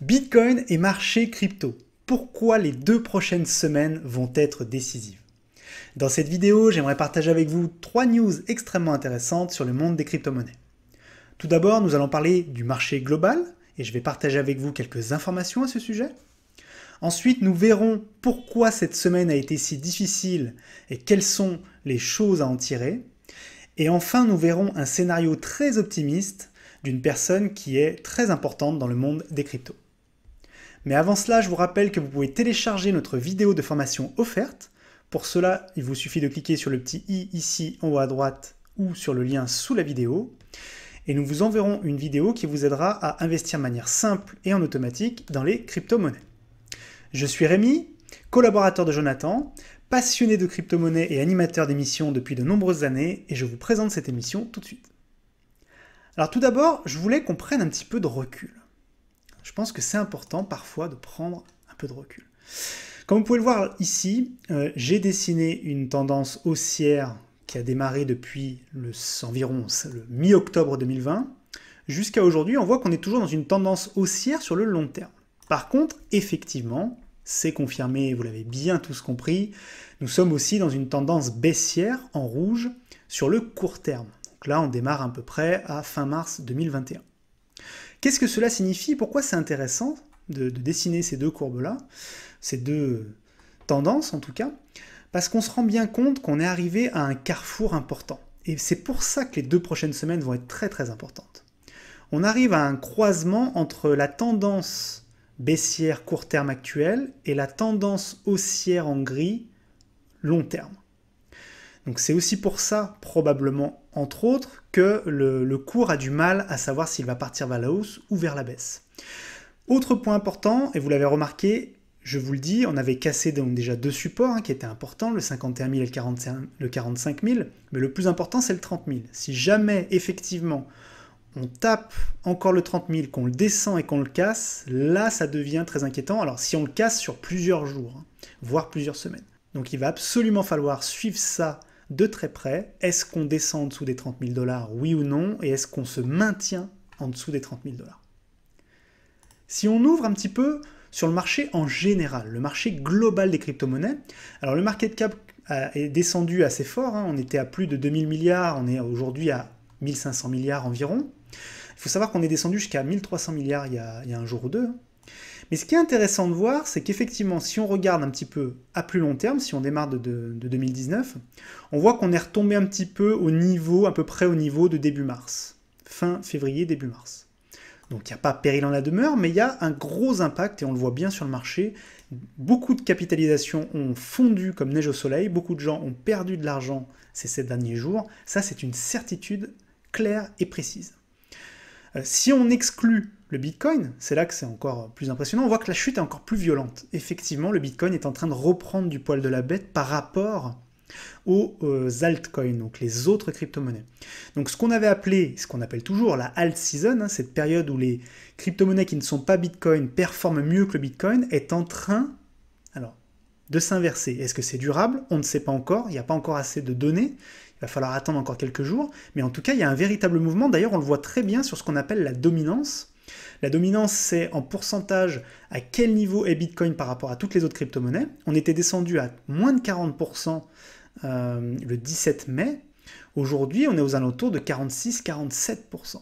Bitcoin et marché crypto. Pourquoi les deux prochaines semaines vont être décisives Dans cette vidéo, j'aimerais partager avec vous trois news extrêmement intéressantes sur le monde des crypto-monnaies. Tout d'abord, nous allons parler du marché global et je vais partager avec vous quelques informations à ce sujet. Ensuite, nous verrons pourquoi cette semaine a été si difficile et quelles sont les choses à en tirer. Et enfin, nous verrons un scénario très optimiste d'une personne qui est très importante dans le monde des cryptos. Mais avant cela, je vous rappelle que vous pouvez télécharger notre vidéo de formation offerte. Pour cela, il vous suffit de cliquer sur le petit i ici en haut à droite ou sur le lien sous la vidéo. Et nous vous enverrons une vidéo qui vous aidera à investir de manière simple et en automatique dans les crypto-monnaies. Je suis Rémi, collaborateur de Jonathan, passionné de crypto-monnaies et animateur d'émissions depuis de nombreuses années, et je vous présente cette émission tout de suite. Alors tout d'abord, je voulais qu'on prenne un petit peu de recul je pense que c'est important parfois de prendre un peu de recul. Comme vous pouvez le voir ici, euh, j'ai dessiné une tendance haussière qui a démarré depuis le, environ le mi-octobre 2020. Jusqu'à aujourd'hui, on voit qu'on est toujours dans une tendance haussière sur le long terme. Par contre, effectivement, c'est confirmé, vous l'avez bien tous compris, nous sommes aussi dans une tendance baissière en rouge sur le court terme. Donc là, on démarre à peu près à fin mars 2021. Qu'est-ce que cela signifie Pourquoi c'est intéressant de, de, dessiner ces deux courbes-là, ces deux tendances en tout cas Parce qu'on se rend bien compte qu'on est arrivé à un carrefour important. Et c'est pour ça que les deux prochaines semaines vont être très très importantes. On arrive à un croisement entre la tendance baissière court terme actuelle et la tendance haussière en gris long terme. Donc c'est aussi pour ça, probablement, entre autres, que le, cours a du mal à savoir s'il va partir vers la hausse ou vers la baisse. Autre point important, et vous l'avez remarqué, je vous le dis, on avait cassé donc déjà deux supports hein, qui étaient importants, le 51 000 et le, 45, 000, mais le plus important c'est le 30 000. Si jamais effectivement on tape encore le 30 000, qu'on le descend et qu'on le casse, là ça devient très inquiétant. Alors si on le casse sur plusieurs jours, hein, voire plusieurs semaines. Donc il va absolument falloir suivre ça de très près. Est-ce qu'on descend en dessous des 30 000 dollars, oui ou non Et est-ce qu'on se maintient en dessous des 30 000 dollars Si on ouvre un petit peu sur le marché en général, le marché global des crypto-monnaies, alors le market cap euh, est descendu assez fort, hein. on était à plus de 2000 milliards, on est aujourd'hui à 1500 milliards environ. Il faut savoir qu'on est descendu jusqu'à 1300 milliards il y, a, un jour ou deux. Hein. Mais ce qui est intéressant de voir, c'est qu'effectivement, si on regarde un petit peu à plus long terme, si on démarre de, 2019, on voit qu'on est retombé un petit peu au niveau, à peu près au niveau de début mars. Fin février, début mars. Donc il n'y a pas péril en la demeure, mais il y a un gros impact, et on le voit bien sur le marché. Beaucoup de capitalisations ont fondu comme neige au soleil, beaucoup de gens ont perdu de l'argent ces sept derniers jours. Ça, c'est une certitude claire et précise. Euh, si on exclut le Bitcoin, c'est là que c'est encore plus impressionnant, on voit que la chute est encore plus violente. Effectivement, le Bitcoin est en train de reprendre du poil de la bête par rapport aux euh, altcoins, donc les autres crypto-monnaies. Donc ce qu'on avait appelé, ce qu'on appelle toujours la alt season, hein, cette période où les crypto-monnaies qui ne sont pas Bitcoin performent mieux que le Bitcoin, est en train, alors de s'inverser. Est-ce que c'est durable On ne sait pas encore, il n'y a pas encore assez de données, il va falloir attendre encore quelques jours, mais en tout cas il y a un véritable mouvement, d'ailleurs on le voit très bien sur ce qu'on appelle la dominance. La dominance c'est en pourcentage à quel niveau est Bitcoin par rapport à toutes les autres crypto-monnaies. On était descendu à moins de 40% euh, le 17 mai, aujourd'hui on est aux alentours de 46-47%.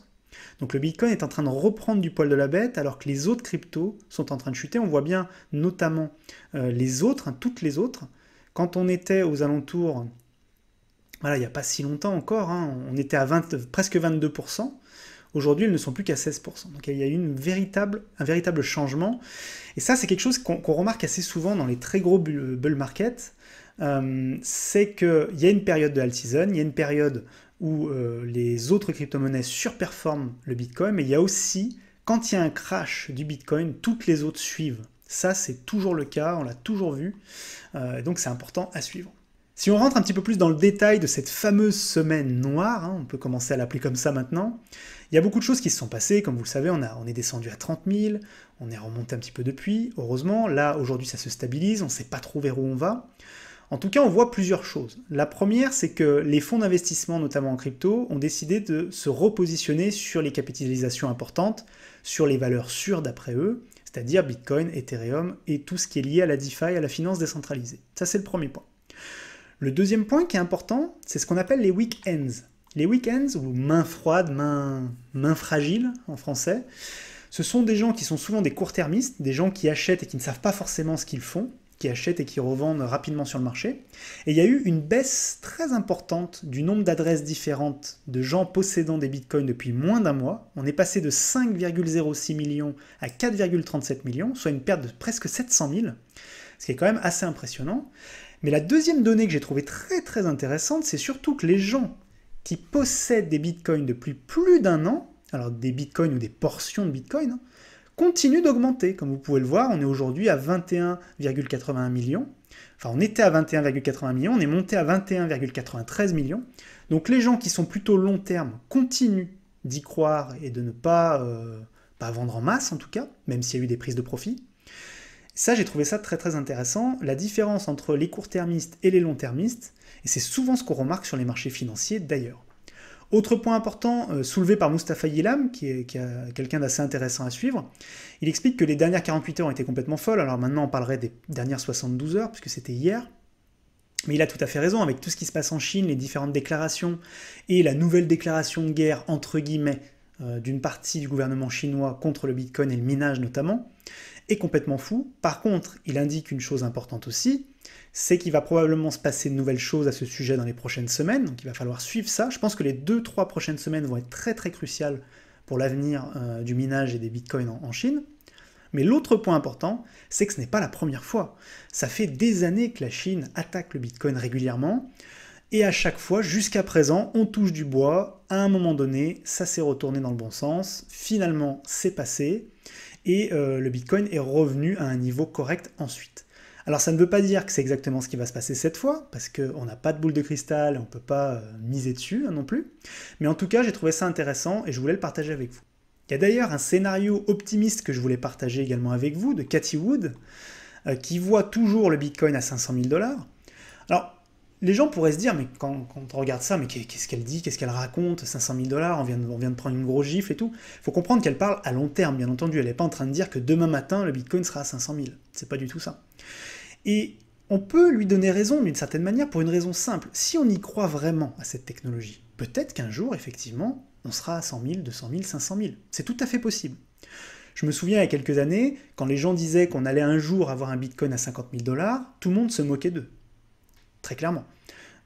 Donc le Bitcoin est en train de reprendre du poil de la bête alors que les autres cryptos sont en train de chuter. On voit bien notamment euh, les autres, hein, toutes les autres. Quand on était aux alentours, voilà, il n'y a pas si longtemps encore, hein, on était à euh, presque 22%. Aujourd'hui, elles ne sont plus qu'à 16%. Donc il y a eu une véritable, un véritable changement. Et ça, c'est quelque chose qu'on remarque assez souvent dans les très gros euh, bull, markets. c'est qu'il y a une période de alt season, il y a une période où euh, les autres crypto-monnaies surperforment le Bitcoin, mais il y a aussi, quand il y a un crash du Bitcoin, toutes les autres suivent. Ça, c'est toujours le cas, on l'a toujours vu, euh, donc c'est important à suivre. Si on rentre un petit peu plus dans le détail de cette fameuse semaine noire, hein, on peut commencer à l'appeler comme ça maintenant, il y a beaucoup de choses qui se sont passées, comme vous le savez, on, a, on est descendu à 30 000, on est remonté un petit peu depuis, heureusement, là aujourd'hui ça se stabilise, on ne sait pas trop vers où on va. En tout cas, on voit plusieurs choses. La première, c'est que les fonds d'investissement, notamment en crypto, ont décidé de se repositionner sur les capitalisations importantes, sur les valeurs sûres d'après eux, c'est-à-dire Bitcoin, Ethereum et tout ce qui est lié à la DeFi, à la finance décentralisée. Ça, c'est le premier point. Le deuxième point qui est important, c'est ce qu'on appelle les week-ends. Les week-ends, ou mains froides, mains, mains fragiles en français, ce sont des gens qui sont souvent des court-termistes, des gens qui achètent et qui ne savent pas forcément ce qu'ils font, qui achètent et qui revendent rapidement sur le marché. Et il y a eu une baisse très importante du nombre d'adresses différentes de gens possédant des bitcoins depuis moins d'un mois. On est passé de 5,06 millions à 4,37 millions, soit une perte de presque 700 000, ce qui est quand même assez impressionnant. Mais la deuxième donnée que j'ai trouvée très très intéressante, c'est surtout que les gens qui possèdent des bitcoins depuis plus d'un an, alors des bitcoins ou des portions de bitcoins, hein, continue d'augmenter. Comme vous pouvez le voir, on est aujourd'hui à 21,81 millions. Enfin, on était à 21,81 millions, on est monté à 21,93 millions. Donc les gens qui sont plutôt long terme continuent d'y croire et de ne pas, euh, pas vendre en masse en tout cas, même s'il y a eu des prises de profit. Ça, j'ai trouvé ça très très intéressant, la différence entre les court-termistes et les long-termistes, et c'est souvent ce qu'on remarque sur les marchés financiers d'ailleurs. Autre point important euh, soulevé par Mustafa Yilam, qui est, qui est quelqu'un d'assez intéressant à suivre, il explique que les dernières 48 heures ont été complètement folles, alors maintenant on parlerait des dernières 72 heures, puisque c'était hier, mais il a tout à fait raison, avec tout ce qui se passe en Chine, les différentes déclarations et la nouvelle déclaration de guerre, entre guillemets, euh, d'une partie du gouvernement chinois contre le Bitcoin et le minage notamment, est complètement fou. Par contre, il indique une chose importante aussi, c'est qu'il va probablement se passer de nouvelles choses à ce sujet dans les prochaines semaines, donc il va falloir suivre ça. Je pense que les 2-3 prochaines semaines vont être très très cruciales pour l'avenir euh, du minage et des bitcoins en Chine. Mais l'autre point important, c'est que ce n'est pas la première fois. Ça fait des années que la Chine attaque le bitcoin régulièrement. Et à chaque fois, jusqu'à présent, on touche du bois, à un moment donné, ça s'est retourné dans le bon sens, finalement c'est passé, et euh, le Bitcoin est revenu à un niveau correct ensuite. Alors ça ne veut pas dire que c'est exactement ce qui va se passer cette fois, parce qu'on n'a pas de boule de cristal, on ne peut pas euh, miser dessus hein, non plus, mais en tout cas j'ai trouvé ça intéressant et je voulais le partager avec vous. Il y a d'ailleurs un scénario optimiste que je voulais partager également avec vous, de Cathy Wood, euh, qui voit toujours le Bitcoin à 500 000 dollars. Alors les gens pourraient se dire, mais quand, on regarde ça, mais qu'est-ce qu'elle dit, qu'est-ce qu'elle raconte, 500 000 dollars, on vient, de, prendre une grosse gifle et tout. Il faut comprendre qu'elle parle à long terme, bien entendu. Elle n'est pas en train de dire que demain matin, le Bitcoin sera à 500 000. C'est pas du tout ça. Et on peut lui donner raison d'une certaine manière pour une raison simple. Si on y croit vraiment à cette technologie, peut-être qu'un jour, effectivement, on sera à 100 000, 200 000, 500 000. C'est tout à fait possible. Je me souviens il y a quelques années, quand les gens disaient qu'on allait un jour avoir un bitcoin à 50 000 dollars, tout le monde se moquait d'eux très clairement.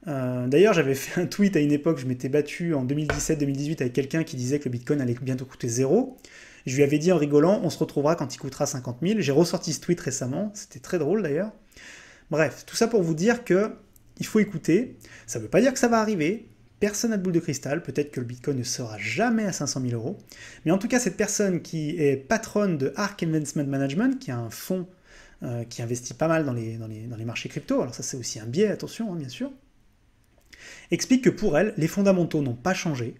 Euh, d'ailleurs, j'avais fait un tweet à une époque, je m'étais battu en 2017-2018 avec quelqu'un qui disait que le Bitcoin allait bientôt coûter zéro. Je lui avais dit en rigolant, on se retrouvera quand il coûtera 50 000. J'ai ressorti ce tweet récemment, c'était très drôle d'ailleurs. Bref, tout ça pour vous dire que il faut écouter. Ça ne veut pas dire que ça va arriver. Personne n'a de boule de cristal. Peut-être que le Bitcoin ne sera jamais à 500 000 euros. Mais en tout cas, cette personne qui est patronne de Ark Investment Management, qui a un fonds euh, qui investit pas mal dans les, marchés crypto, alors ça c'est aussi un biais, attention, hein, bien sûr, explique que pour elle, les fondamentaux n'ont pas changé.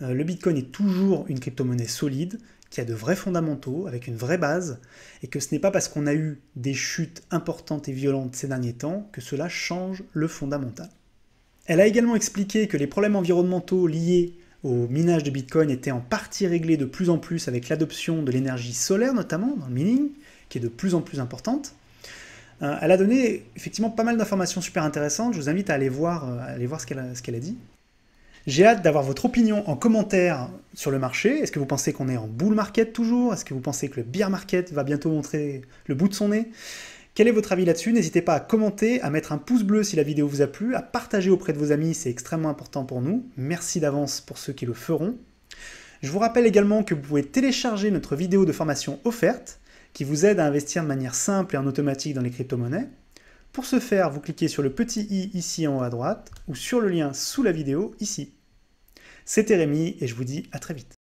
Euh, le Bitcoin est toujours une crypto-monnaie solide, qui a de vrais fondamentaux, avec une vraie base, et que ce n'est pas parce qu'on a eu des chutes importantes et violentes ces derniers temps que cela change le fondamental. Elle a également expliqué que les problèmes environnementaux liés au minage de Bitcoin étaient en partie réglés de plus en plus avec l'adoption de l'énergie solaire notamment dans le mining, qui est de plus en plus importante. Euh, elle a donné effectivement pas mal d'informations super intéressantes. Je vous invite à aller voir, euh, aller voir ce qu'elle a, a, dit. J'ai hâte d'avoir votre opinion en commentaire sur le marché. Est-ce que vous pensez qu'on est en bull market toujours Est-ce que vous pensez que le beer market va bientôt montrer le bout de son nez Quel est votre avis là-dessus N'hésitez pas à commenter, à mettre un pouce bleu si la vidéo vous a plu, à partager auprès de vos amis, c'est extrêmement important pour nous. Merci d'avance pour ceux qui le feront. Je vous rappelle également que vous pouvez télécharger notre vidéo de formation offerte qui vous aide à investir de manière simple et en automatique dans les crypto-monnaies. Pour ce faire, vous cliquez sur le petit i ici en haut à droite ou sur le lien sous la vidéo ici. C'était Rémi et je vous dis à très vite.